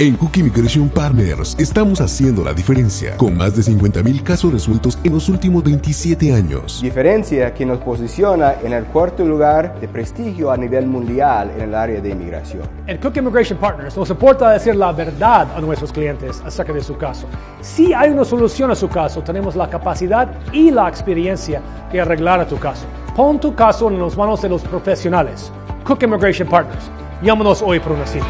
En Cook Immigration Partners estamos haciendo la diferencia con más de 50.000 casos resueltos en los últimos 27 años. Diferencia que nos posiciona en el cuarto lugar de prestigio a nivel mundial en el área de inmigración. En Cook Immigration Partners nos importa decir la verdad a nuestros clientes acerca de su caso. Si hay una solución a su caso, tenemos la capacidad y la experiencia de arreglar a tu caso. Pon tu caso en las manos de los profesionales. Cook Immigration Partners. Llámanos hoy por una cita.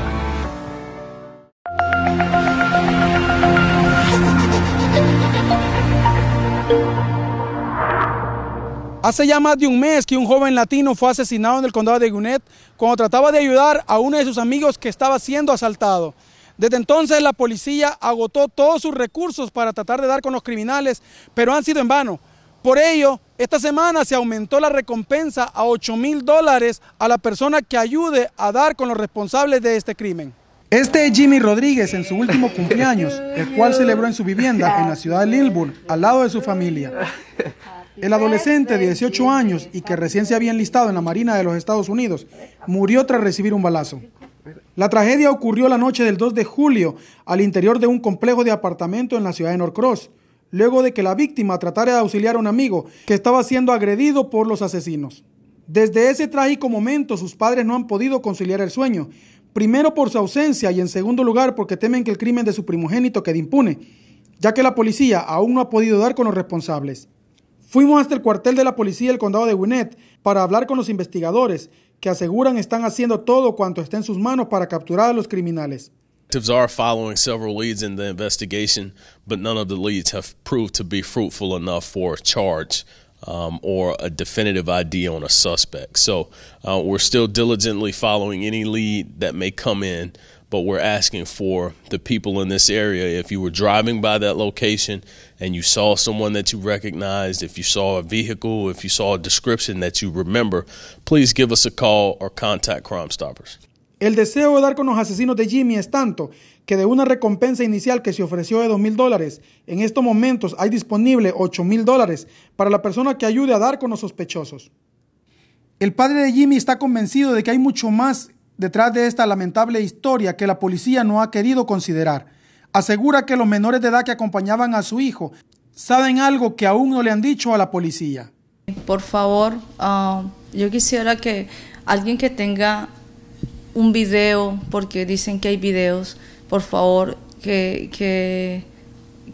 Hace ya más de un mes que un joven latino fue asesinado en el condado de Gunet cuando trataba de ayudar a uno de sus amigos que estaba siendo asaltado. Desde entonces la policía agotó todos sus recursos para tratar de dar con los criminales, pero han sido en vano. Por ello, esta semana se aumentó la recompensa a 8 mil dólares a la persona que ayude a dar con los responsables de este crimen. Este Jimmy Rodríguez en su último cumpleaños, el cual celebró en su vivienda en la ciudad de Lilburn, al lado de su familia. El adolescente de 18 años y que recién se había enlistado en la Marina de los Estados Unidos, murió tras recibir un balazo. La tragedia ocurrió la noche del 2 de julio al interior de un complejo de apartamento en la ciudad de Norcross, luego de que la víctima tratara de auxiliar a un amigo que estaba siendo agredido por los asesinos. Desde ese trágico momento sus padres no han podido conciliar el sueño, primero por su ausencia y en segundo lugar porque temen que el crimen de su primogénito quede impune, ya que la policía aún no ha podido dar con los responsables. Fuimos hasta el cuartel de la policía del condado de Winnet para hablar con los investigadores, que aseguran están haciendo todo cuanto esté en sus manos para capturar a los criminales. following several leads in the investigation, but none of the leads have proved to be fruitful enough for charge. um, or a definitive ID on a suspect. So uh, we're still diligently following any lead that may come in, but we're asking for the people in this area. If you were driving by that location and you saw someone that you recognized, if you saw a vehicle, if you saw a description that you remember, please give us a call or contact Crime Stoppers. El deseo de dar con los asesinos de Jimmy es tanto que de una recompensa inicial que se ofreció de 2 mil dólares, en estos momentos hay disponible 8 mil dólares para la persona que ayude a dar con los sospechosos. El padre de Jimmy está convencido de que hay mucho más detrás de esta lamentable historia que la policía no ha querido considerar. Asegura que los menores de edad que acompañaban a su hijo saben algo que aún no le han dicho a la policía. Por favor, ah, yo quisiera que alguien que tenga un video, porque dicen que hay videos, por favor, que, que,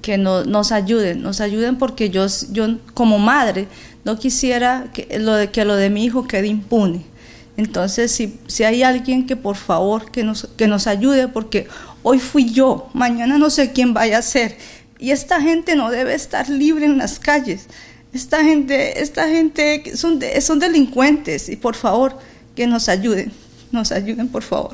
que nos ayuden, nos ayuden porque yo, yo como madre no quisiera que lo de, que lo de mi hijo quede impune. Entonces, si, si hay alguien que por favor que nos, que nos ayude, porque hoy fui yo, mañana no sé quién vaya a ser. Y esta gente no debe estar libre en las calles. Esta gente, esta gente son, son delincuentes y por favor que nos ayuden nos ayuden, por favor.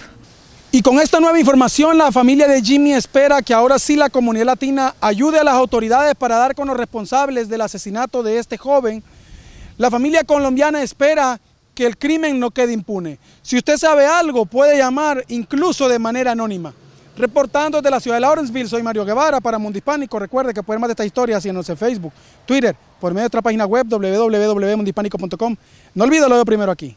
Y con esta nueva información, la familia de Jimmy espera que ahora sí la comunidad latina ayude a las autoridades para dar con los responsables del asesinato de este joven. La familia colombiana espera que el crimen no quede impune. Si usted sabe algo, puede llamar incluso de manera anónima. Reportando desde la ciudad de Lawrenceville, soy Mario Guevara para Mundo Recuerde que puede más de esta historia haciéndose en Facebook, Twitter, por medio de nuestra página web www.mundohispánico.com. No olvide lo veo primero aquí.